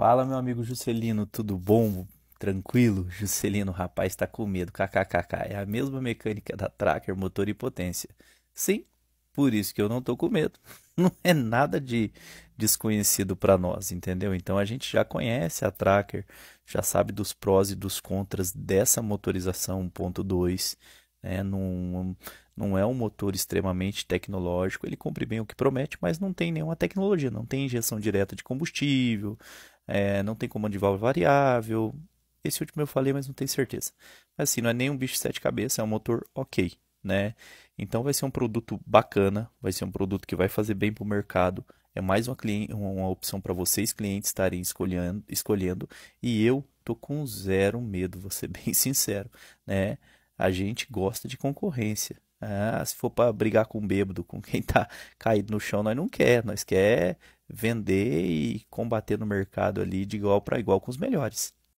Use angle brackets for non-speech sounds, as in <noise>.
Fala, meu amigo Juscelino, tudo bom? Tranquilo? Juscelino, rapaz, tá com medo. KKKK. É a mesma mecânica da Tracker, motor e potência. Sim, por isso que eu não tô com medo. <laughs> Não é nada de desconhecido para nós, entendeu? Então a gente já conhece a Tracker, já sabe dos prós e dos contras dessa motorização 1.2. Né? Não, não é um motor extremamente tecnológico, ele cumpre bem o que promete, mas não tem nenhuma tecnologia, não tem injeção direta de combustível, é, não tem comando de válvula variável. Esse último eu falei, mas não tenho certeza. Mas assim, não é nem um bicho de sete cabeças, é um motor ok, né? Então vai ser um produto bacana, vai ser um produto que vai fazer bem para o mercado. É mais uma, uma opção para vocês, clientes, estarem escolhendo, escolhendo. E eu tô com zero medo, vou ser <laughs> bem sincero, né? A gente gosta de concorrência. Ah, se for para brigar com bêbado, com quem tá <laughs> caído no chão, nós não quer, nós quer vender e combater no mercado ali de igual para igual com os melhores.